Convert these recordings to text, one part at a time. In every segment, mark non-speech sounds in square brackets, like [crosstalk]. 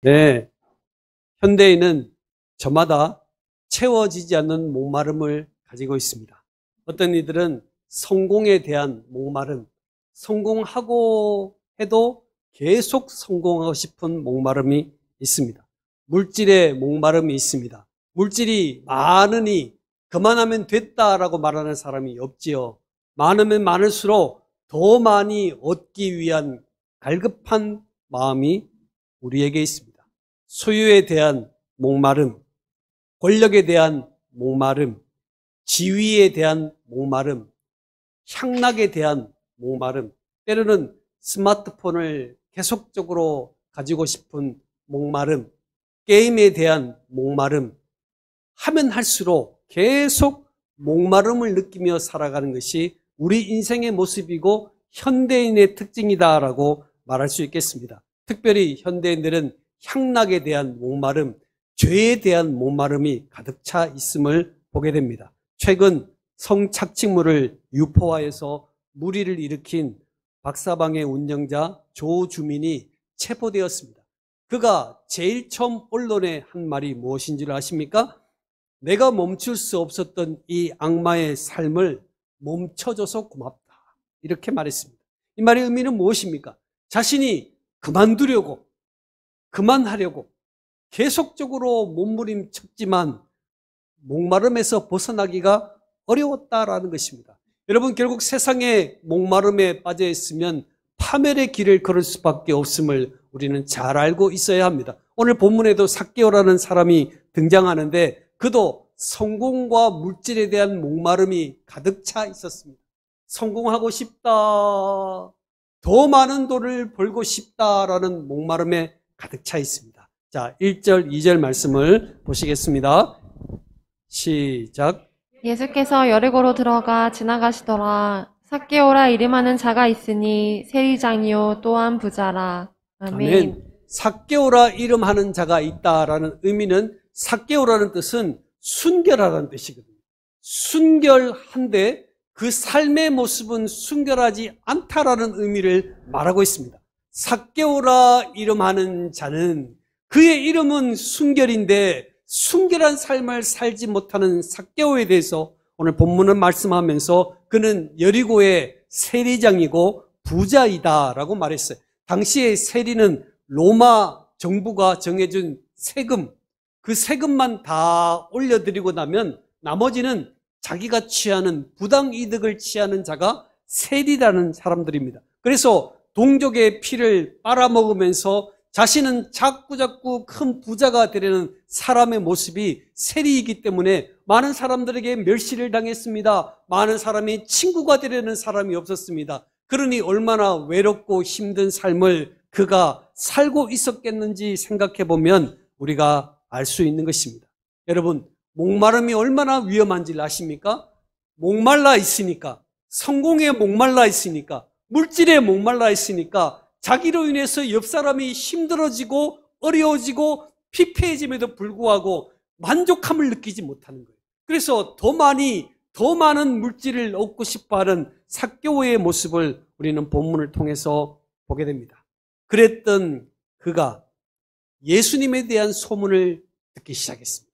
네. 현대인은 저마다 채워지지 않는 목마름을 가지고 있습니다. 어떤 이들은 성공에 대한 목마름, 성공하고 해도 계속 성공하고 싶은 목마름이 있습니다. 물질의 목마름이 있습니다. 물질이 많으니 그만하면 됐다라고 말하는 사람이 없지요. 많으면 많을수록 더 많이 얻기 위한 갈급한 마음이 우리에게 있습니다. 소유에 대한 목마름, 권력에 대한 목마름, 지위에 대한 목마름, 향락에 대한 목마름, 때로는 스마트폰을 계속적으로 가지고 싶은 목마름, 게임에 대한 목마름, 하면 할수록 계속 목마름을 느끼며 살아가는 것이 우리 인생의 모습이고 현대인의 특징이다라고 말할 수 있겠습니다. 특별히 현대인들은 향락에 대한 목마름, 죄에 대한 목마름이 가득 차 있음을 보게 됩니다. 최근 성착취물을 유포화해서 무리를 일으킨 박사방의 운영자 조주민이 체포되었습니다. 그가 제일 처음 언론에 한 말이 무엇인지를 아십니까? 내가 멈출 수 없었던 이 악마의 삶을 멈춰줘서 고맙다. 이렇게 말했습니다. 이 말의 의미는 무엇입니까? 자신이 그만두려고 그만하려고 계속적으로 몸부림쳤지만 목마름에서 벗어나기가 어려웠다라는 것입니다. 여러분 결국 세상의 목마름에 빠져 있으면 파멸의 길을 걸을 수밖에 없음을 우리는 잘 알고 있어야 합니다. 오늘 본문에도 사개오라는 사람이 등장하는데 그도 성공과 물질에 대한 목마름이 가득 차 있었습니다. 성공하고 싶다. 더 많은 돈을 벌고 싶다라는 목마름에 가득 차 있습니다. 자, 1절, 2절 말씀을 보시겠습니다. 시작. 예수께서 여리고로 들어가 지나가시더라. 사케오라 이름하는 자가 있으니 세리장이요 또한 부자라. 아멘. 사케오라 이름하는 자가 있다라는 의미는 사케오라는 뜻은 순결하라는 뜻이거든요. 순결한데 그 삶의 모습은 순결하지 않다라는 의미를 말하고 있습니다. 삭개오라 이름하는 자는 그의 이름은 순결인데 순결한 삶을 살지 못하는 삭개오에 대해서 오늘 본문은 말씀하면서 그는 여리고의 세리장이고 부자이다라고 말했어요. 당시의 세리는 로마 정부가 정해준 세금 그 세금만 다 올려드리고 나면 나머지는 자기가 취하는 부당 이득을 취하는 자가 세리라는 사람들입니다. 그래서 동족의 피를 빨아먹으면서 자신은 자꾸자꾸 큰 부자가 되려는 사람의 모습이 세리이기 때문에 많은 사람들에게 멸시를 당했습니다. 많은 사람이 친구가 되려는 사람이 없었습니다. 그러니 얼마나 외롭고 힘든 삶을 그가 살고 있었겠는지 생각해 보면 우리가 알 수 있는 것입니다. 여러분, 목마름이 얼마나 위험한지 아십니까? 목말라 있으니까, 성공에 목말라 있으니까, 물질에 목말라 있으니까 자기로 인해서 옆 사람이 힘들어지고 어려워지고 피폐해짐에도 불구하고 만족함을 느끼지 못하는 거예요. 그래서 더 많이 더 많은 물질을 얻고 싶어하는 사교의 모습을 우리는 본문을 통해서 보게 됩니다. 그랬던 그가 예수님에 대한 소문을 듣기 시작했습니다.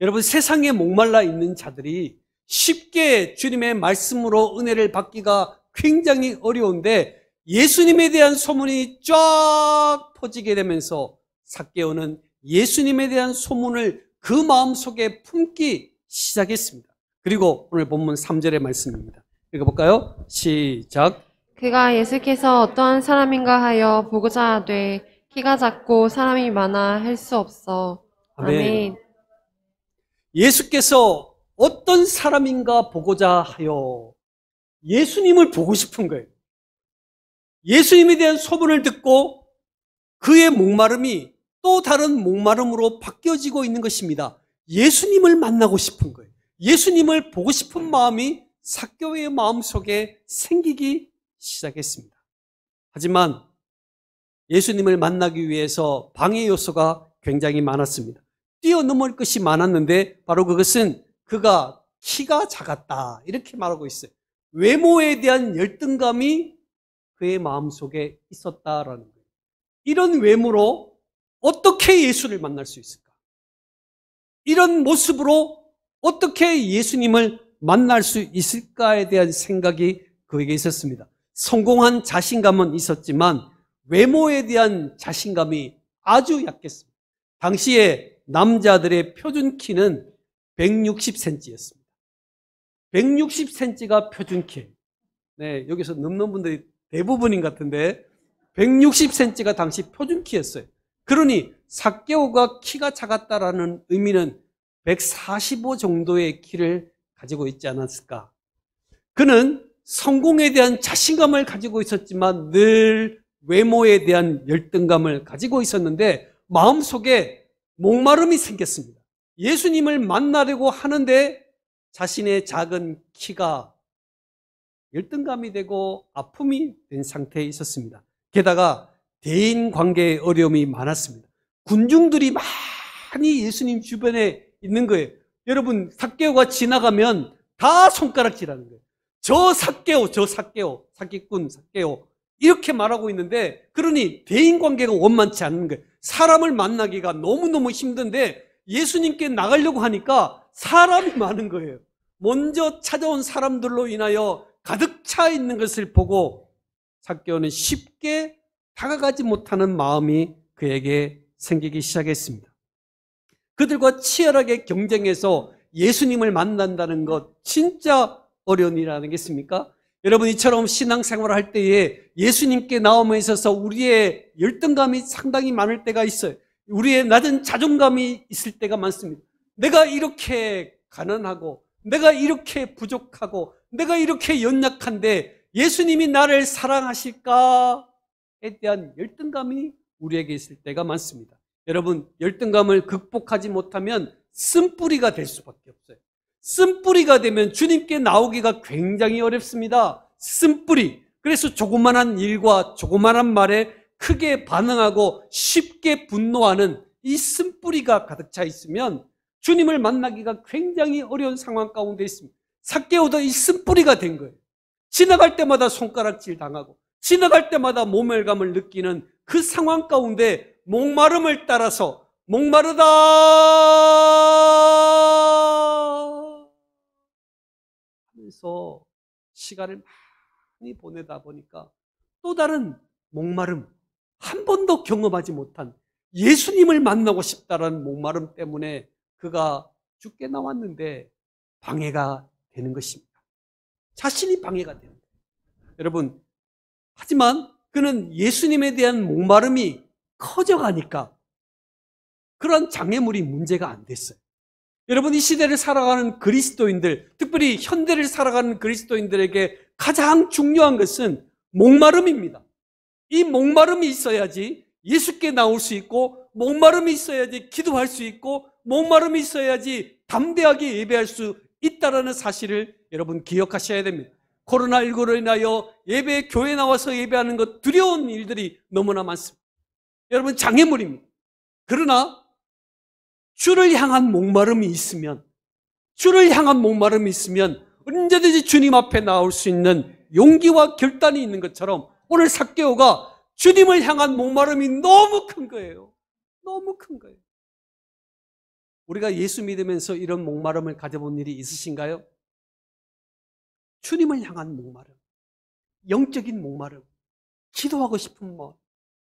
여러분 세상에 목말라 있는 자들이 쉽게 주님의 말씀으로 은혜를 받기가 굉장히 어려운데 예수님에 대한 소문이 쫙 퍼지게 되면서 삭개오는 예수님에 대한 소문을 그 마음속에 품기 시작했습니다. 그리고 오늘 본문 3절의 말씀입니다. 읽어볼까요? 시작. 그가 예수께서 어떠한 사람인가 하여 보고자 하되 키가 작고 사람이 많아 할 수 없어. 아멘. 아멘. 예수께서 어떤 사람인가 보고자 하여 예수님을 보고 싶은 거예요. 예수님에 대한 소문을 듣고 그의 목마름이 또 다른 목마름으로 바뀌어지고 있는 것입니다. 예수님을 만나고 싶은 거예요. 예수님을 보고 싶은 마음이 사교의 마음속에 생기기 시작했습니다. 하지만 예수님을 만나기 위해서 방해 요소가 굉장히 많았습니다. 뛰어넘을 것이 많았는데 바로 그것은 그가 키가 작았다 이렇게 말하고 있어요. 외모에 대한 열등감이 그의 마음속에 있었다라는 거예요. 이런 외모로 어떻게 예수를 만날 수 있을까? 이런 모습으로 어떻게 예수님을 만날 수 있을까에 대한 생각이 그에게 있었습니다. 성공한 자신감은 있었지만 외모에 대한 자신감이 아주 약했습니다. 당시에 남자들의 표준 키는 160cm였습니다. 160cm가 표준키. 네, 여기서 넘는 분들이 대부분인 것 같은데 160cm가 당시 표준키였어요. 그러니 사개오가 키가 작았다라는 의미는 145 정도의 키를 가지고 있지 않았을까. 그는 성공에 대한 자신감을 가지고 있었지만 늘 외모에 대한 열등감을 가지고 있었는데 마음속에 목마름이 생겼습니다. 예수님을 만나려고 하는데 자신의 작은 키가 열등감이 되고 아픔이 된 상태에 있었습니다. 게다가 대인 관계의 어려움이 많았습니다. 군중들이 많이 예수님 주변에 있는 거예요. 여러분, 사개오가 지나가면 다 손가락질하는 거예요. 저사개오저사개오 사기꾼 사개오 이렇게 말하고 있는데, 그러니 대인 관계가 원만치 않은 거예요. 사람을 만나기가 너무너무 힘든데, 예수님께 나가려고 하니까 사람이 많은 거예요. 먼저 찾아온 사람들로 인하여 가득 차 있는 것을 보고 삭개오는 쉽게 다가가지 못하는 마음이 그에게 생기기 시작했습니다. 그들과 치열하게 경쟁해서 예수님을 만난다는 것 진짜 어려운 일 아니겠습니까? 여러분 이처럼 신앙생활을 할 때에 예수님께 나옴에 있어서 우리의 열등감이 상당히 많을 때가 있어요. 우리의 낮은 자존감이 있을 때가 많습니다. 내가 이렇게 가난하고 내가 이렇게 부족하고 내가 이렇게 연약한데 예수님이 나를 사랑하실까에 대한 열등감이 우리에게 있을 때가 많습니다. 여러분, 열등감을 극복하지 못하면 쓴뿌리가 될 수밖에 없어요. 쓴뿌리가 되면 주님께 나오기가 굉장히 어렵습니다. 쓴뿌리. 그래서 조그만한 일과 조그만한 말에 크게 반응하고 쉽게 분노하는 이 쓴뿌리가 가득 차 있으면 주님을 만나기가 굉장히 어려운 상황 가운데 있습니다. 삭개오도 이 쓴뿌리가 된 거예요. 지나갈 때마다 손가락질 당하고 지나갈 때마다 모멸감을 느끼는 그 상황 가운데 목마름을 따라서 목마르다 하면서 시간을 많이 보내다 보니까 또 다른 목마름 한 번도 경험하지 못한 예수님을 만나고 싶다는 목마름 때문에 그가 죽게 나왔는데 방해가 되는 것입니다. 자신이 방해가 되는 거예요. 여러분, 하지만 그는 예수님에 대한 목마름이 커져가니까 그런 장애물이 문제가 안 됐어요. 여러분, 이 시대를 살아가는 그리스도인들, 특별히 현대를 살아가는 그리스도인들에게 가장 중요한 것은 목마름입니다. 이 목마름이 있어야지 예수께 나올 수 있고, 목마름이 있어야지 기도할 수 있고, 목마름이 있어야지 담대하게 예배할 수 있다라는 사실을 여러분 기억하셔야 됩니다. 코로나19로 인하여 예배, 교회 나와서 예배하는 것 두려운 일들이 너무나 많습니다. 여러분, 장애물입니다. 그러나, 주를 향한 목마름이 있으면, 주를 향한 목마름이 있으면, 언제든지 주님 앞에 나올 수 있는 용기와 결단이 있는 것처럼, 오늘 사개오가 주님을 향한 목마름이 너무 큰 거예요. 너무 큰 거예요. 우리가 예수 믿으면서 이런 목마름을 가져본 일이 있으신가요? 주님을 향한 목마름, 영적인 목마름, 기도하고 싶은 것,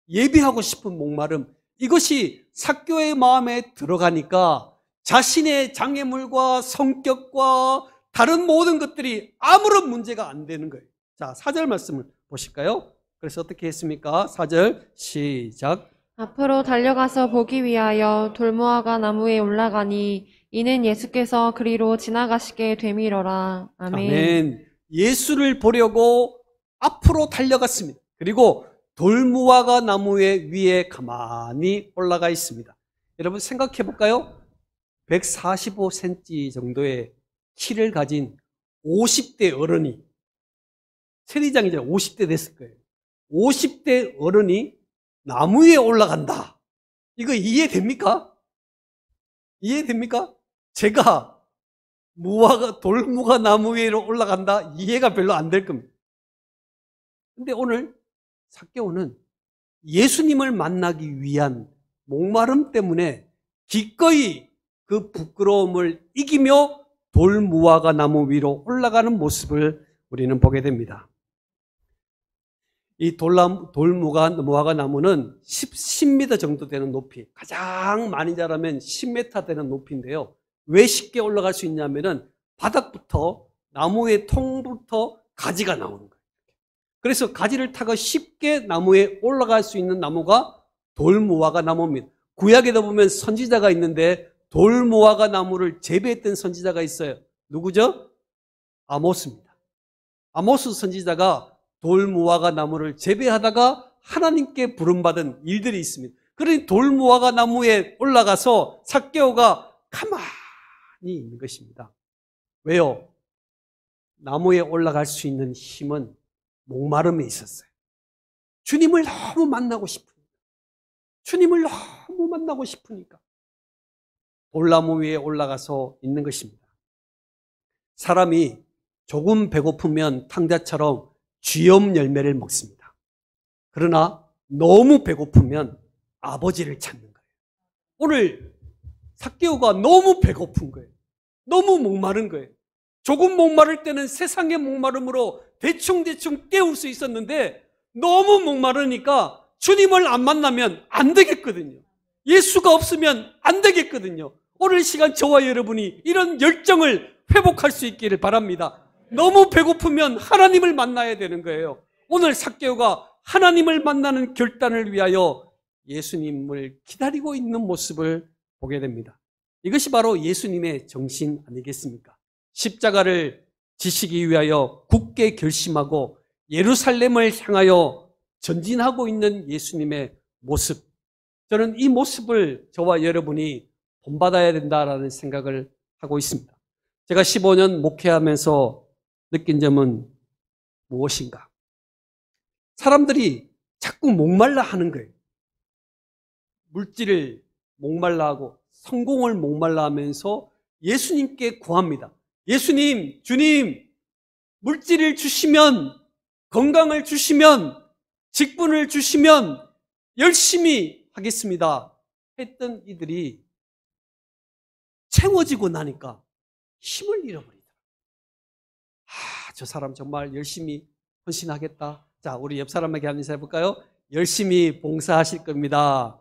예배하고 싶은 목마름, 이것이 사교의 마음에 들어가니까 자신의 장애물과 성격과 다른 모든 것들이 아무런 문제가 안 되는 거예요. 자, 사절 말씀을 보실까요? 그래서 어떻게 했습니까? 사절 시작. 앞으로 달려가서 보기 위하여 돌무화가 나무에 올라가니 이는 예수께서 그리로 지나가시게 되미러라. 아멘. 아멘. 예수를 보려고 앞으로 달려갔습니다. 그리고 돌무화가 나무의 위에 가만히 올라가 있습니다. 여러분 생각해 볼까요? 145cm 정도의 키를 가진 50대 어른이 세리장이죠. 50대 됐을 거예요. 50대 어른이 나무 위에 올라간다. 이거 이해됩니까? 이해됩니까? 제가 무화가, 돌무가 나무 위로 올라간다. 이해가 별로 안 될 겁니다. 근데 오늘 사개오는 예수님을 만나기 위한 목마름 때문에 기꺼이 그 부끄러움을 이기며 돌무화가 나무 위로 올라가는 모습을 우리는 보게 됩니다. 이 돌나무, 돌무가, 무화과 나무는 10, 10m 정도 되는 높이, 가장 많이 자라면 10m 되는 높이인데요. 왜 쉽게 올라갈 수 있냐면은 바닥부터 나무의 통부터 가지가 나오는 거예요. 그래서 가지를 타고 쉽게 나무에 올라갈 수 있는 나무가 돌무화과 나무입니다. 구약에다 보면 선지자가 있는데 돌무화과 나무를 재배했던 선지자가 있어요. 누구죠? 아모스입니다. 아모스 선지자가 돌무화과 나무를 재배하다가 하나님께 부름받은 일들이 있습니다. 그러니 돌무화과 나무에 올라가서 삭개오가 가만히 있는 것입니다. 왜요? 나무에 올라갈 수 있는 힘은 목마름에 있었어요. 주님을 너무 만나고 싶으니까. 주님을 너무 만나고 싶으니까. 돌나무 위에 올라가서 있는 것입니다. 사람이 조금 배고프면 탕자처럼 쥐염 열매를 먹습니다. 그러나 너무 배고프면 아버지를 찾는 거예요. 오늘 사케오가 너무 배고픈 거예요. 너무 목마른 거예요. 조금 목마를 때는 세상의 목마름으로 대충대충 깨울 수 있었는데 너무 목마르니까 주님을 안 만나면 안 되겠거든요. 예수가 없으면 안 되겠거든요. 오늘 시간 저와 여러분이 이런 열정을 회복할 수 있기를 바랍니다. 너무 배고프면 하나님을 만나야 되는 거예요. 오늘 삭개오가 하나님을 만나는 결단을 위하여 예수님을 기다리고 있는 모습을 보게 됩니다. 이것이 바로 예수님의 정신 아니겠습니까? 십자가를 지시기 위하여 굳게 결심하고 예루살렘을 향하여 전진하고 있는 예수님의 모습. 저는 이 모습을 저와 여러분이 본받아야 된다라는 생각을 하고 있습니다. 제가 15년 목회하면서 느낀 점은 무엇인가? 사람들이 자꾸 목말라 하는 거예요. 물질을 목말라 하고 성공을 목말라 하면서 예수님께 구합니다. 예수님, 주님, 물질을 주시면, 건강을 주시면, 직분을 주시면 열심히 하겠습니다. 했던 이들이 채워지고 나니까 힘을 잃어버려요. 저 사람 정말 열심히 헌신하겠다. 자, 우리 옆 사람에게 한 번 해볼까요? 열심히 봉사하실 겁니다.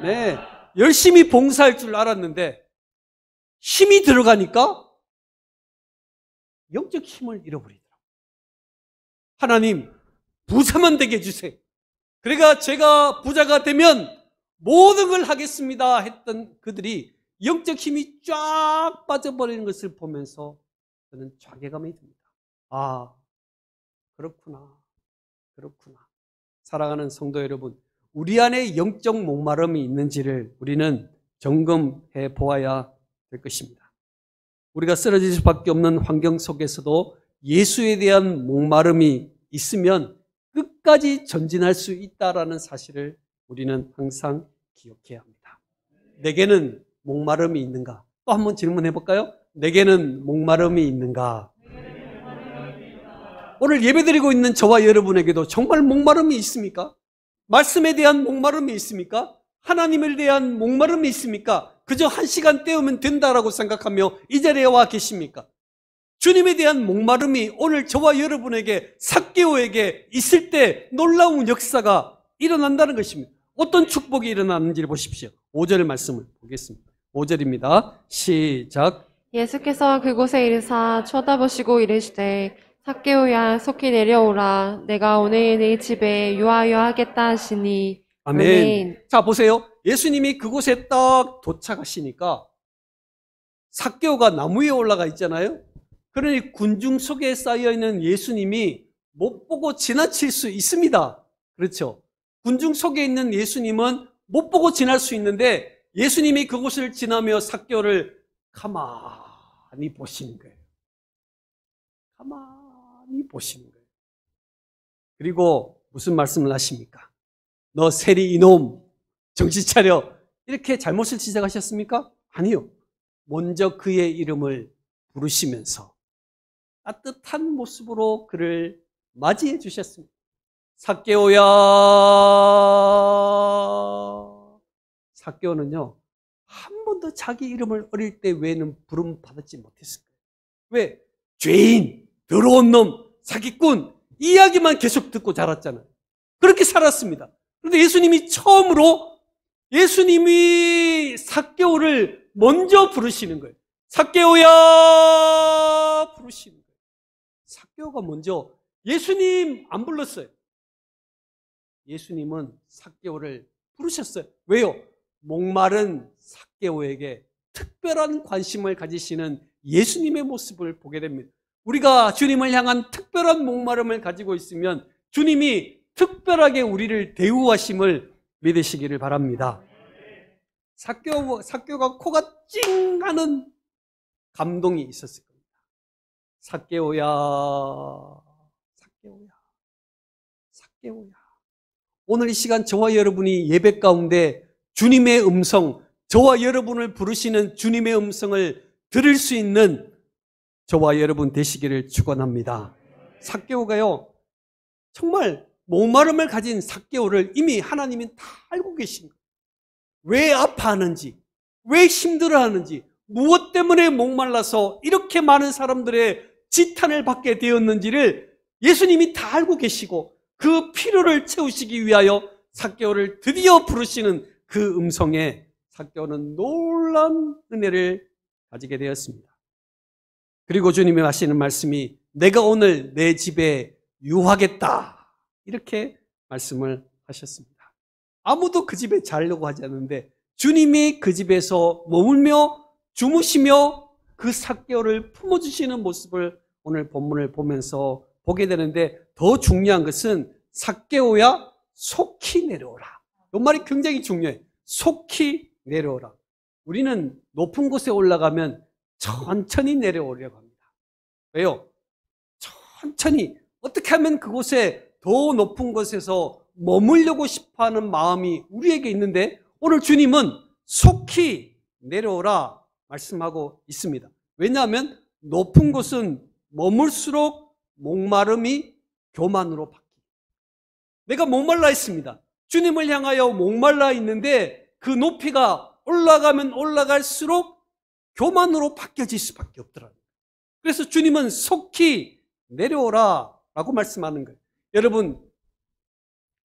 네. 열심히 봉사할 줄 알았는데 힘이 들어가니까 영적 힘을 잃어버리더라. 하나님, 부자만 되게 해주세요. 그러니까 제가 부자가 되면 모든 걸 하겠습니다 했던 그들이 영적 힘이 쫙 빠져버리는 것을 보면서 저는 자괴감이 듭니다. 아, 그렇구나. 그렇구나. 사랑하는 성도 여러분, 우리 안에 영적 목마름이 있는지를 우리는 점검해 보아야 될 것입니다. 우리가 쓰러질 수밖에 없는 환경 속에서도 예수에 대한 목마름이 있으면 끝까지 전진할 수 있다라는 사실을 우리는 항상 기억해야 합니다. 내게는 목마름이 있는가? 또 한번 질문해 볼까요? 내게는 목마름이 있는가? 오늘 예배드리고 있는 저와 여러분에게도 정말 목마름이 있습니까? 말씀에 대한 목마름이 있습니까? 하나님을 대한 목마름이 있습니까? 그저 한 시간 때우면 된다라고 생각하며 이 자리에 와 계십니까? 주님에 대한 목마름이 오늘 저와 여러분에게 삭개오에게 있을 때 놀라운 역사가 일어난다는 것입니다. 어떤 축복이 일어나는지 를 보십시오. 5절의 말씀을 보겠습니다. 5절입니다. 시작. 예수께서 그곳에 이르사 쳐다보시고 이르시되 사케오야 속히 내려오라 내가 오늘 네 집에 유하여 하겠다 하시니 아멘. 아멘. 자 보세요. 예수님이 그곳에 딱 도착하시니까 사케오가 나무 위에 올라가 있잖아요. 그러니 군중 속에 쌓여 있는 예수님이 못 보고 지나칠 수 있습니다. 그렇죠? 군중 속에 있는 예수님은 못 보고 지날 수 있는데 예수님이 그곳을 지나며 사개오를 가만 가만히 보시는 거예요. 가만히 보시는 거예요. 그리고 무슨 말씀을 하십니까? 너 세리 이놈 정신 차려 이렇게 잘못을 지적하셨습니까? 아니요. 먼저 그의 이름을 부르시면서 따뜻한 모습으로 그를 맞이해 주셨습니다. 사케오야 사케오는요 번도 자기 이름을 어릴 때 외에는 부름 받았지 못했을 거예요. 왜? 죄인, 더러운 놈, 사기꾼 이야기만 계속 듣고 자랐잖아요. 그렇게 살았습니다. 그런데 예수님이 처음으로 예수님이 사개오를 먼저 부르시는 거예요. 사개오야 부르시는 거예요. 사개오가 먼저 예수님 안 불렀어요. 예수님은 사개오를 부르셨어요. 왜요? 목마른 사개오에게 특별한 관심을 가지시는 예수님의 모습을 보게 됩니다. 우리가 주님을 향한 특별한 목마름을 가지고 있으면 주님이 특별하게 우리를 대우하심을 믿으시기를 바랍니다. 사교, 사교가 코가 찡 하는 감동이 있었을 겁니다. 사개오야, 사개오야, 사개오야. 오늘 이 시간 저와 여러분이 예배 가운데 주님의 음성, 저와 여러분을 부르시는 주님의 음성을 들을 수 있는 저와 여러분 되시기를 축원합니다. 삭개오가요. 정말 목마름을 가진 삭개오를 이미 하나님이 다 알고 계신 거예요. 왜 아파하는지, 왜 힘들어하는지, 무엇 때문에 목말라서 이렇게 많은 사람들의 지탄을 받게 되었는지를 예수님이 다 알고 계시고 그 필요를 채우시기 위하여 삭개오를 드디어 부르시는 그 음성에 삭개오는 놀란 은혜를 가지게 되었습니다. 그리고 주님이 하시는 말씀이 내가 오늘 내 집에 유하겠다 이렇게 말씀을 하셨습니다. 아무도 그 집에 자려고 하지 않는데 주님이 그 집에서 머물며 주무시며 그 삭개오를 품어주시는 모습을 오늘 본문을 보면서 보게 되는데 더 중요한 것은 삭개오야 속히 내려오라. 말이 굉장히 중요해. 속히 내려오라. 우리는 높은 곳에 올라가면 천천히 내려오려고 합니다. 왜요? 천천히 어떻게 하면 그곳에 더 높은 곳에서 머물려고 싶어하는 마음이 우리에게 있는데 오늘 주님은 속히 내려오라 말씀하고 있습니다. 왜냐하면 높은 곳은 머물수록 목마름이 교만으로 바뀌. 내가 목말라 했습니다. 주님을 향하여 목말라 있는데 그 높이가 올라가면 올라갈수록 교만으로 바뀌어질 수밖에 없더라고요. 그래서 주님은 속히 내려오라 라고 말씀하는 거예요. 여러분,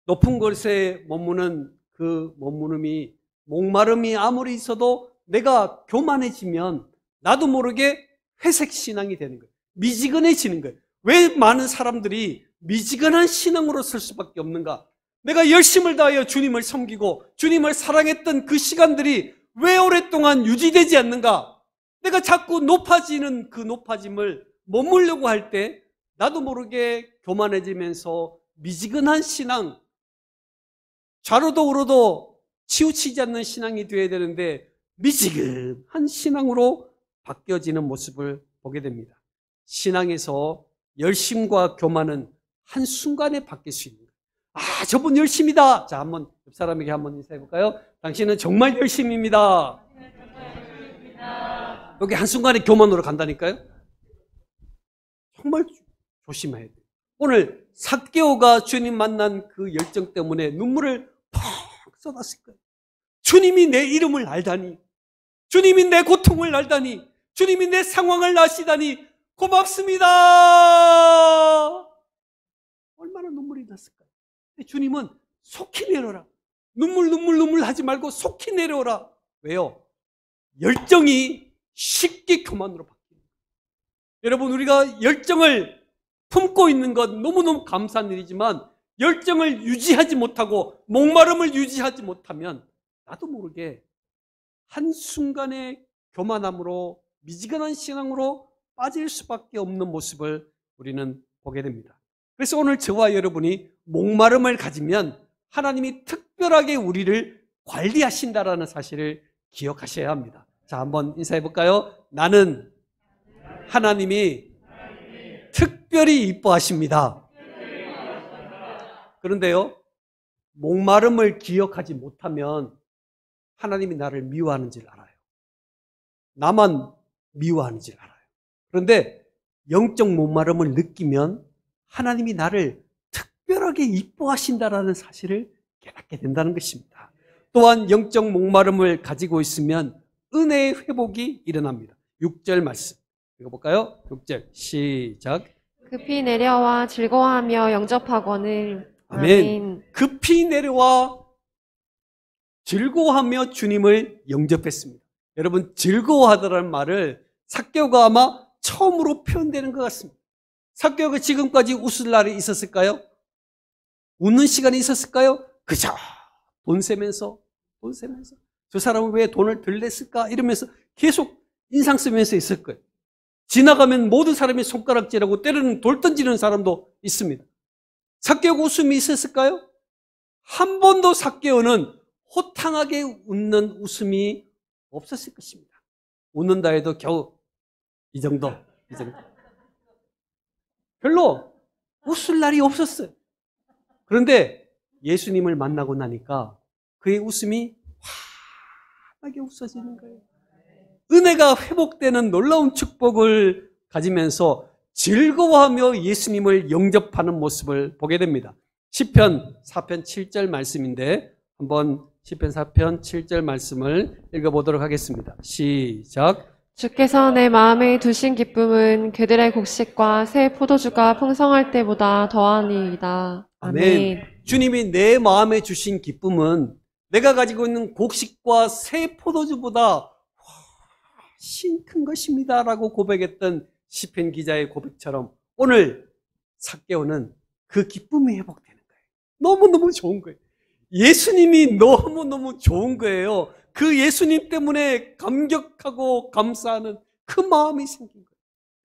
높은 곳에 머무는 그 머무름이, 목마름이 아무리 있어도 내가 교만해지면 나도 모르게 회색 신앙이 되는 거예요. 미지근해지는 거예요. 왜 많은 사람들이 미지근한 신앙으로 설 수밖에 없는가? 내가 열심을 다하여 주님을 섬기고 주님을 사랑했던 그 시간들이 왜 오랫동안 유지되지 않는가? 내가 자꾸 높아지는 그 높아짐을 머물려고 할 때 나도 모르게 교만해지면서 미지근한 신앙, 좌로도 우로도 치우치지 않는 신앙이 되어야 되는데 미지근한 신앙으로 바뀌어지는 모습을 보게 됩니다. 신앙에서 열심과 교만은 한순간에 바뀔 수 있는 아, 저분 열심이다. 자, 한번 옆 사람에게 한번 인사해 볼까요? 당신은 정말 열심입니다. 여기 한순간에 교만으로 간다니까요. 정말 조심해야 돼 오늘 사개오가 주님 만난 그 열정 때문에 눈물을 팍 쏟았을 거예요. 주님이 내 이름을 알다니. 주님이 내 고통을 알다니. 주님이 내 상황을 아시다니. 고맙습니다. 주님은 속히 내려라. 눈물, 눈물, 눈물 하지 말고 속히 내려라. 오 왜요? 열정이 쉽게 교만으로 바뀌는 거 여러분, 우리가 열정을 품고 있는 건 너무너무 감사한 일이지만 열정을 유지하지 못하고 목마름을 유지하지 못하면 나도 모르게 한순간의 교만함으로 미지근한 신앙으로 빠질 수밖에 없는 모습을 우리는 보게 됩니다. 그래서 오늘 저와 여러분이 목마름을 가지면 하나님이 특별하게 우리를 관리하신다라는 사실을 기억하셔야 합니다. 자, 한번 인사해 볼까요? 나는 하나님이 특별히 이뻐하십니다. 그런데요, 목마름을 기억하지 못하면 하나님이 나를 미워하는 줄 알아요. 나만 미워하는 줄 알아요. 그런데 영적 목마름을 느끼면 하나님이 나를 특별하게 이뻐하신다라는 사실을 깨닫게 된다는 것입니다. 또한 영적 목마름을 가지고 있으면 은혜의 회복이 일어납니다. 6절 말씀. 읽어볼까요? 6절 시작. 급히 내려와 즐거워하며 영접하거늘. 아멘. 아멘. 급히 내려와 즐거워하며 주님을 영접했습니다. 여러분 즐거워하더라는 말을 사교가 아마 처음으로 표현되는 것 같습니다. 사교가 지금까지 웃을 날이 있었을까요? 웃는 시간이 있었을까요? 그저 돈 세면서 돈 세면서 저 사람은 왜 돈을 덜 냈을까? 이러면서 계속 인상 쓰면서 있을 거예요. 지나가면 모든 사람이 손가락질하고 때로는 돌 던지는 사람도 있습니다. 삭개오 웃음이 있었을까요? 한 번도 삭개오는 호탕하게 웃는 웃음이 없었을 것입니다. 웃는다 해도 겨우 이 정도. 이 정도. 별로 웃을 날이 없었어요. 그런데 예수님을 만나고 나니까 그의 웃음이 환하게 웃어지는 거예요. 은혜가 회복되는 놀라운 축복을 가지면서 즐거워하며 예수님을 영접하는 모습을 보게 됩니다. 10편 4편 7절 말씀인데 한번 10편 4편 7절 말씀을 읽어보도록 하겠습니다. 시작. 주께서 내 마음에 두신 기쁨은 그들의 곡식과 새 포도주가 풍성할 때보다 더하니이다. 아멘. 주님이 내 마음에 주신 기쁨은 내가 가지고 있는 곡식과 새 포도주보다 훨씬 큰 것입니다라고 고백했던 시편 기자의 고백처럼 오늘 삭개오는 그 기쁨이 회복되는 거예요. 너무너무 좋은 거예요. 예수님이 너무너무 좋은 거예요. 그 예수님 때문에 감격하고 감사하는 그 마음이 생긴 거예요.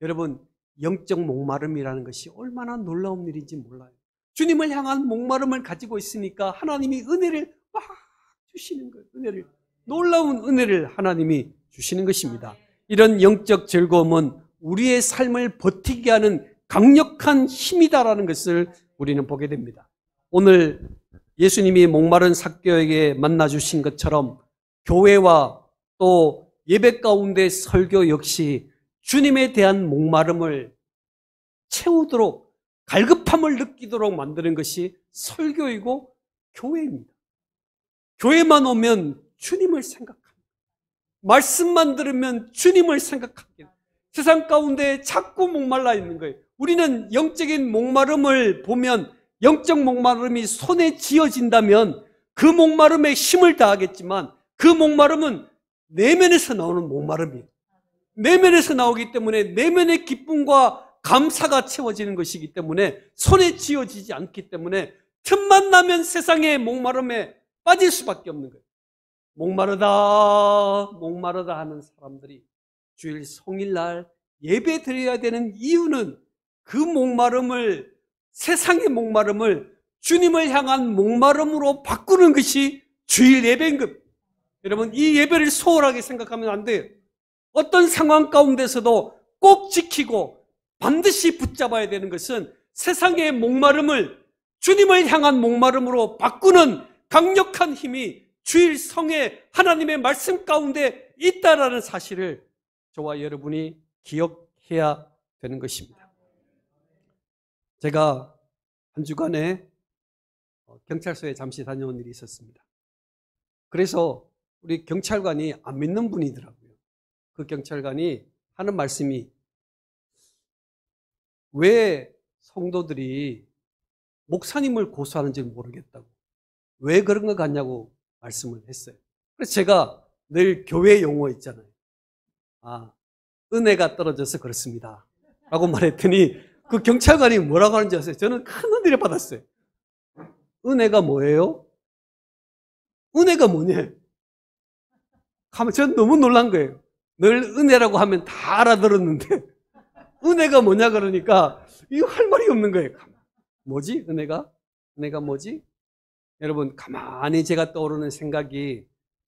여러분, 영적 목마름이라는 것이 얼마나 놀라운 일인지 몰라요. 주님을 향한 목마름을 가지고 있으니까 하나님이 은혜를 막 주시는 거예요. 은혜를. 놀라운 은혜를 하나님이 주시는 것입니다. 이런 영적 즐거움은 우리의 삶을 버티게 하는 강력한 힘이다라는 것을 우리는 보게 됩니다. 오늘 예수님이 목마른 사교에게 만나 주신 것처럼 교회와 또 예배 가운데 설교 역시 주님에 대한 목마름을 채우도록 갈급함을 느끼도록 만드는 것이 설교이고 교회입니다. 교회만 오면 주님을 생각합니다. 말씀만 들으면 주님을 생각합니다. 세상 가운데 자꾸 목말라 있는 거예요. 우리는 영적인 목마름을 보면 영적 목마름이 손에 쥐어진다면 그 목마름에 힘을 다하겠지만 그 목마름은 내면에서 나오는 목마름이에요. 내면에서 나오기 때문에 내면의 기쁨과 감사가 채워지는 것이기 때문에 손에 쥐어지지 않기 때문에 틈만 나면 세상의 목마름에 빠질 수밖에 없는 거예요. 목마르다, 목마르다 하는 사람들이 주일 성일날 예배 드려야 되는 이유는 그 목마름을 세상의 목마름을 주님을 향한 목마름으로 바꾸는 것이 주일 예배인 겁니다. 여러분, 이 예배를 소홀하게 생각하면 안 돼요. 어떤 상황 가운데서도 꼭 지키고 반드시 붙잡아야 되는 것은 세상의 목마름을 주님을 향한 목마름으로 바꾸는 강력한 힘이 주일 성에 하나님의 말씀 가운데 있다라는 사실을 저와 여러분이 기억해야 되는 것입니다. 제가 한 주간에 경찰서에 잠시 다녀온 일이 있었습니다. 그래서 우리 경찰관이 안 믿는 분이더라고요. 그 경찰관이 하는 말씀이 왜 성도들이 목사님을 고소하는지 모르겠다고 왜 그런 것 같냐고 말씀을 했어요. 그래서 제가 늘 교회 용어 있잖아요. 아, 은혜가 떨어져서 그렇습니다. 라고 말했더니 그 경찰관이 뭐라고 하는지 아세요? 저는 큰 은혜를 받았어요. 은혜가 뭐예요? 은혜가 뭐냐? 하면 전 너무 놀란 거예요. 늘 은혜라고 하면 다 알아들었는데 [laughs] 은혜가 뭐냐 그러니까 이할 말이 없는 거예요. 뭐지 은혜가? 은혜가 뭐지? 여러분 가만히 제가 떠오르는 생각이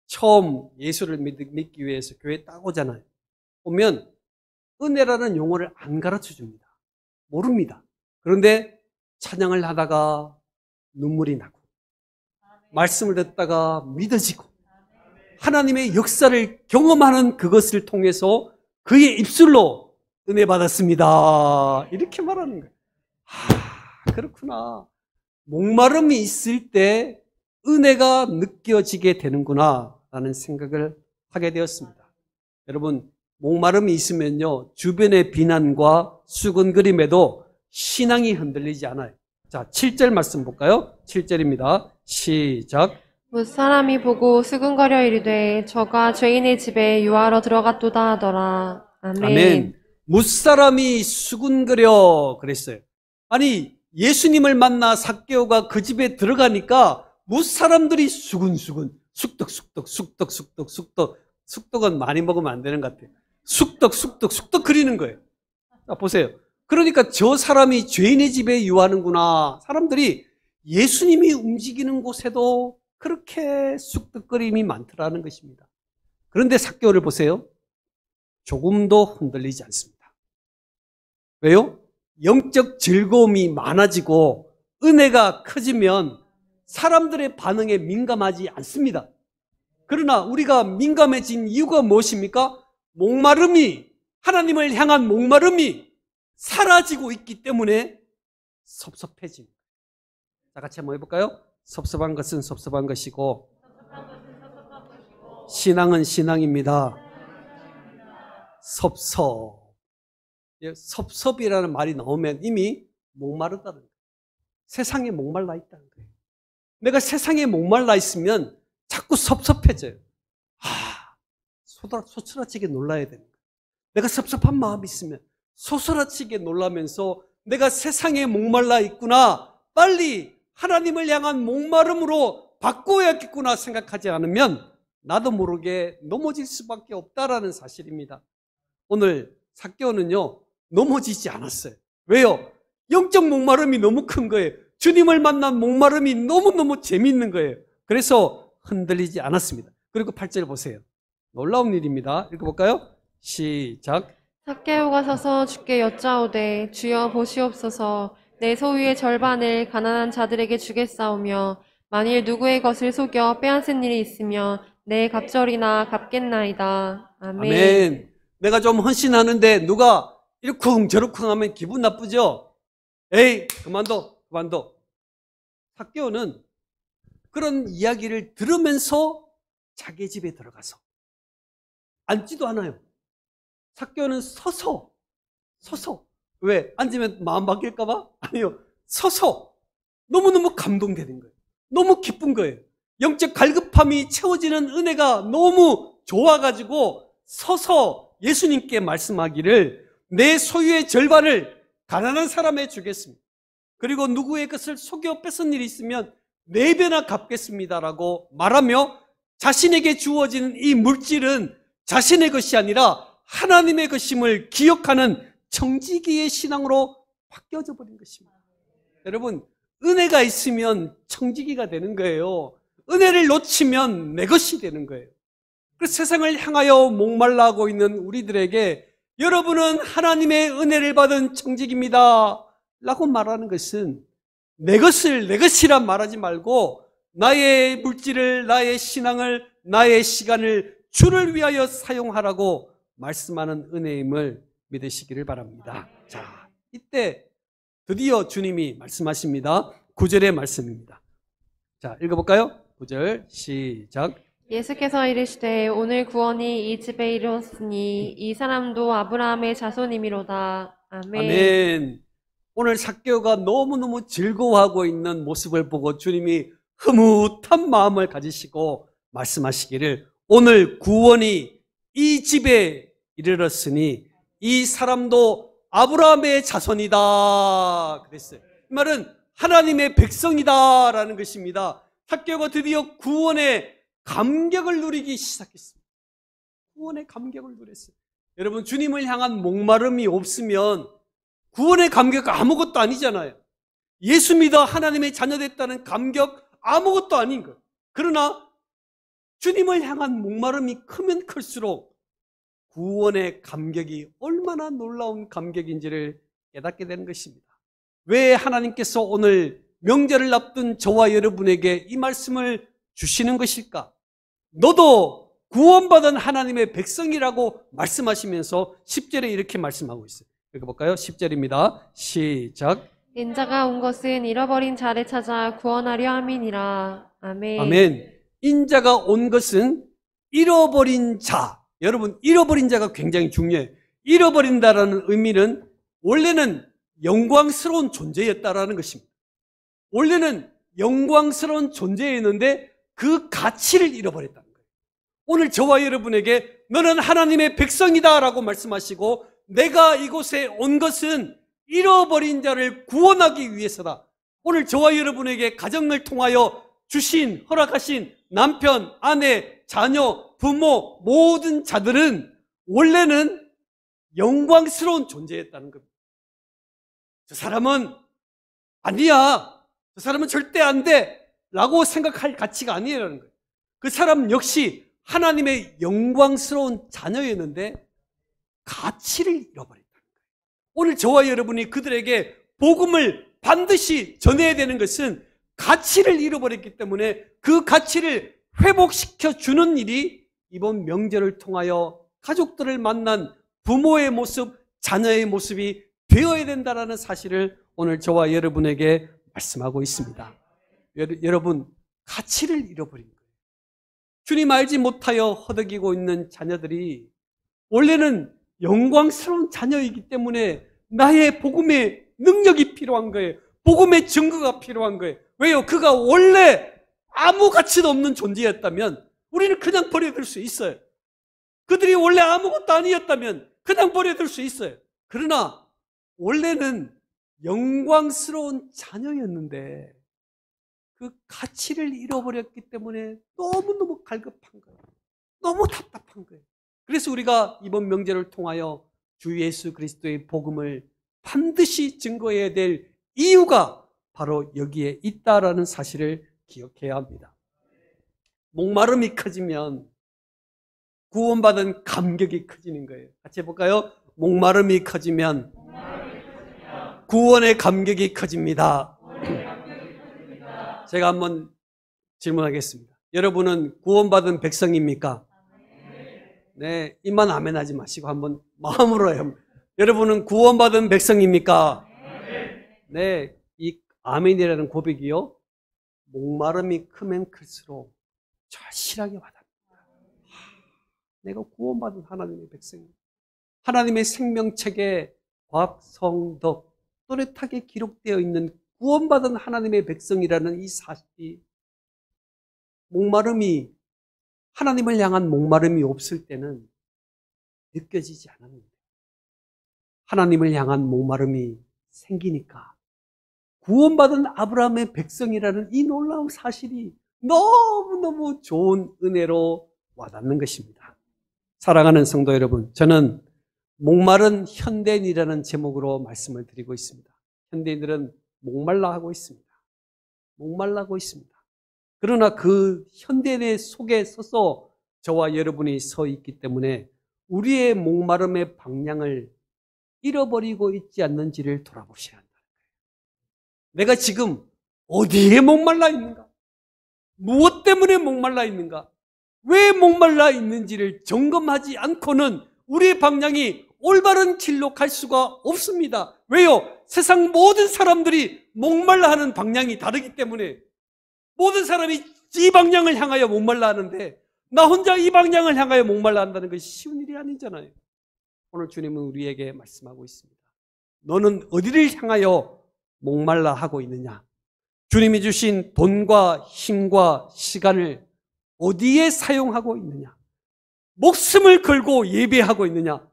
처음 예수를 믿기 위해서 교회 딱 오잖아요. 보면 은혜라는 용어를 안 가르쳐 줍니다. 모릅니다. 그런데 찬양을 하다가 눈물이 나고 아, 네. 말씀을 듣다가 믿어지고 하나님의 역사를 경험하는 그것을 통해서 그의 입술로 은혜 받았습니다. 이렇게 말하는 거예요. 아, 그렇구나. 목마름이 있을 때 은혜가 느껴지게 되는구나. 라는 생각을 하게 되었습니다. 여러분, 목마름이 있으면요. 주변의 비난과 수근거림에도 신앙이 흔들리지 않아요. 자, 7절 말씀 볼까요? 7절입니다. 시작. 무 사람이 보고 수근거려 이르되 저가 죄인의 집에 유하러 들어갔도다 하더라. 아멘. 아멘. 뭇 사람이 수근거려 그랬어요. 아니 예수님을 만나 사개오가그 집에 들어가니까 뭇 사람들이 수근수근 숙덕숙덕 숙덕숙덕 숙덕 숙덕은 많이 먹으면 안 되는 것 같아요. 숙덕 숙덕 숙덕 그리는 거예요. 아, 보세요. 그러니까 저 사람이 죄인의 집에 유하는구나. 사람들이 예수님이 움직이는 곳에도 그렇게 쑥득거림이 많더라는 것입니다. 그런데 삭개오를 보세요. 조금도 흔들리지 않습니다. 왜요? 영적 즐거움이 많아지고 은혜가 커지면 사람들의 반응에 민감하지 않습니다. 그러나 우리가 민감해진 이유가 무엇입니까? 목마름이 하나님을 향한 목마름이 사라지고 있기 때문에 섭섭해집니다. 다 같이 한번 해볼까요? 섭섭한 것은 섭섭한 것이고 신앙은 신앙입니다. 섭섭. 예, 섭섭이라는 말이 나오면 이미 목마르다는 거예요. 세상에 목말라 있다는 거예요. 내가 세상에 목말라 있으면 자꾸 섭섭해져요. 아, 소스라치게 놀라야 되는 거예요. 내가 섭섭한 마음이 있으면 소스라치게 놀라면서 내가 세상에 목말라 있구나. 빨리 하나님을 향한 목마름으로 바꿔야겠구나 생각하지 않으면 나도 모르게 넘어질 수밖에 없다라는 사실입니다. 오늘 사개오는요 넘어지지 않았어요. 왜요? 영적 목마름이 너무 큰 거예요. 주님을 만난 목마름이 너무너무 재밌는 거예요. 그래서 흔들리지 않았습니다. 그리고 8절 보세요. 놀라운 일입니다. 읽어볼까요? 시작. 사개오가 서서 주께 여짜오되 주여 보시옵소서 내 소유의 절반을 가난한 자들에게 주겠사오며 만일 누구의 것을 속여 빼앗은 일이 있으면 내 갑절이나 갚겠나이다. 아멘. 아멘. 내가 좀 헌신하는데 누가 이렇쿵 저렇쿵 하면 기분 나쁘죠? 에이 그만둬 그만둬. 사개는 그런 이야기를 들으면서 자기 집에 들어가서 앉지도 않아요. 사개는 서서 서서 왜? 앉으면 마음 바뀔까봐? 아니요. 서서 너무너무 감동되는 거예요. 너무 기쁜 거예요. 영적 갈급함이 채워지는 은혜가 너무 좋아가지고 서서 예수님께 말씀하기를 내 소유의 절반을 가난한 사람에 주겠습니다. 그리고 누구의 것을 속여 뺏은 일이 있으면 네 배나 갚겠습니다라고 말하며 자신에게 주어지는 이 물질은 자신의 것이 아니라 하나님의 것임을 기억하는 청지기의 신앙으로 바뀌어져 버린 것입니다. 여러분, 은혜가 있으면 청지기가 되는 거예요. 은혜를 놓치면 내 것이 되는 거예요. 그래서 세상을 향하여 목말라하고 있는 우리들에게 여러분은 하나님의 은혜를 받은 청지기입니다. 라고 말하는 것은 내 것을 내 것이란 말하지 말고 나의 물질을, 나의 신앙을, 나의 시간을 주를 위하여 사용하라고 말씀하는 은혜임을 믿으시기를 바랍니다. 아, 자, 이때 드디어 주님이 말씀하십니다. 구절의 말씀입니다. 자, 읽어볼까요? 구절 시작. 예수께서 이르시되 오늘 구원이 이 집에 이르렀으니 이 사람도 아브라함의 자손이미로다. 아멘. 아멘. 오늘 삭개가 너무너무 즐거워하고 있는 모습을 보고 주님이 흐뭇한 마음을 가지시고 말씀하시기를 오늘 구원이 이 집에 이르렀으니 이 사람도 아브라함의 자손이다. 그랬어요. 이 말은 하나님의 백성이다라는 것입니다. 학교가 드디어 구원의 감격을 누리기 시작했습니다. 구원의 감격을 누렸어요. 여러분 주님을 향한 목마름이 없으면 구원의 감격 아무것도 아니잖아요. 예수 믿어 하나님의 자녀 됐다는 감격 아무것도 아닌 거예요. 그러나 주님을 향한 목마름이 크면 클수록 구원의 감격이 얼마나 놀라운 감격인지를 깨닫게 된 것입니다. 왜 하나님께서 오늘 명절을 앞둔 저와 여러분에게 이 말씀을 주시는 것일까? 너도 구원받은 하나님의 백성이라고 말씀하시면서 10절에 이렇게 말씀하고 있어요. 읽어볼까요? 10절입니다. 시작. 인자가 온 것은 잃어버린 자를 찾아 구원하려 함이니라. 아멘. 아멘. 인자가 온 것은 잃어버린 자. 여러분 잃어버린 자가 굉장히 중요해. 잃어버린다라는 의미는 원래는 영광스러운 존재였다라는 것입니다. 원래는 영광스러운 존재였는데 그 가치를 잃어버렸다는 거예요. 오늘 저와 여러분에게 너는 하나님의 백성이다라고 말씀하시고 내가 이곳에 온 것은 잃어버린 자를 구원하기 위해서다. 오늘 저와 여러분에게 가정을 통하여 주신 허락하신 남편, 아내, 자녀, 부모, 모든 자들은 원래는 영광스러운 존재였다는 겁니다. 저 사람은 아니야. 저 사람은 절대 안 돼. 라고 생각할 가치가 아니라는 거예요. 그 사람 역시 하나님의 영광스러운 자녀였는데 가치를 잃어버렸다는 거예요. 오늘 저와 여러분이 그들에게 복음을 반드시 전해야 되는 것은 가치를 잃어버렸기 때문에 그 가치를 회복시켜 주는 일이 이번 명절을 통하여 가족들을 만난 부모의 모습, 자녀의 모습이 되어야 된다라는 사실을 오늘 저와 여러분에게 말씀하고 있습니다. 여러분, 가치를 잃어버린 거예요. 주님 알지 못하여 허덕이고 있는 자녀들이 원래는 영광스러운 자녀이기 때문에 나의 복음의 능력이 필요한 거예요. 복음의 증거가 필요한 거예요. 왜요? 그가 원래 아무 가치도 없는 존재였다면 우리는 그냥 버려둘 수 있어요. 그들이 원래 아무것도 아니었다면 그냥 버려둘 수 있어요. 그러나 원래는 영광스러운 자녀였는데 그 가치를 잃어버렸기 때문에 너무너무 갈급한 거예요. 너무 답답한 거예요. 그래서 우리가 이번 명제를 통하여 주 예수 그리스도의 복음을 반드시 증거해야 될 이유가 바로 여기에 있다라는 사실을 기억해야 합니다. 목마름이 커지면 구원받은 감격이 커지는 거예요. 같이 해볼까요? 목마름이 커지면 구원의 감격이 커집니다. 제가 한번 질문하겠습니다. 여러분은 구원받은 백성입니까? 네, 입만 아멘하지 마시고 한번 마음으로 요 여러분은 구원받은 백성입니까? 네, 이 아멘이라는 고백이요. 목마름이 크면 클수록 절실하게 와닿는다. 내가 구원받은 하나님의 백성, 하나님의 생명책에 과성덕 또렷하게 기록되어 있는 구원받은 하나님의 백성이라는 이 사실이 목마름이 하나님을 향한 목마름이 없을 때는 느껴지지 않았는데 하나님을 향한 목마름이 생기니까 구원받은 아브라함의 백성이라는 이 놀라운 사실이 너무너무 좋은 은혜로 와닿는 것입니다. 사랑하는 성도 여러분, 저는 목마른 현대인이라는 제목으로 말씀을 드리고 있습니다. 현대인들은 목말라 하고 있습니다. 목말라고 있습니다. 그러나 그 현대인의 속에 서서 저와 여러분이 서 있기 때문에 우리의 목마름의 방향을 잃어버리고 있지 않는지를 돌아보셔야 합니다. 내가 지금 어디에 목말라 있는가? 무엇 때문에 목말라 있는가? 왜 목말라 있는지를 점검하지 않고는 우리의 방향이 올바른 길로 갈 수가 없습니다. 왜요? 세상 모든 사람들이 목말라 하는 방향이 다르기 때문에 모든 사람이 이 방향을 향하여 목말라 하는데 나 혼자 이 방향을 향하여 목말라 한다는 것이 쉬운 일이 아니잖아요. 오늘 주님은 우리에게 말씀하고 있습니다. 너는 어디를 향하여 목말라 하고 있느냐? 주님이 주신 돈과 힘과 시간을 어디에 사용하고 있느냐? 목숨을 걸고 예배하고 있느냐?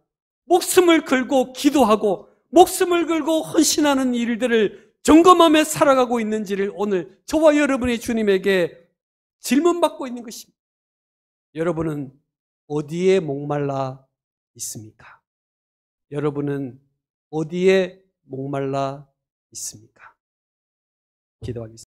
목숨을 걸고 기도하고 목숨을 걸고 헌신하는 일들을 점검하며 살아가고 있는지를 오늘 저와 여러분이 주님에게 질문받고 있는 것입니다. 여러분은 어디에 목말라 있습니까? 여러분은 어디에 목말라 있습니까? 기도하겠습니다.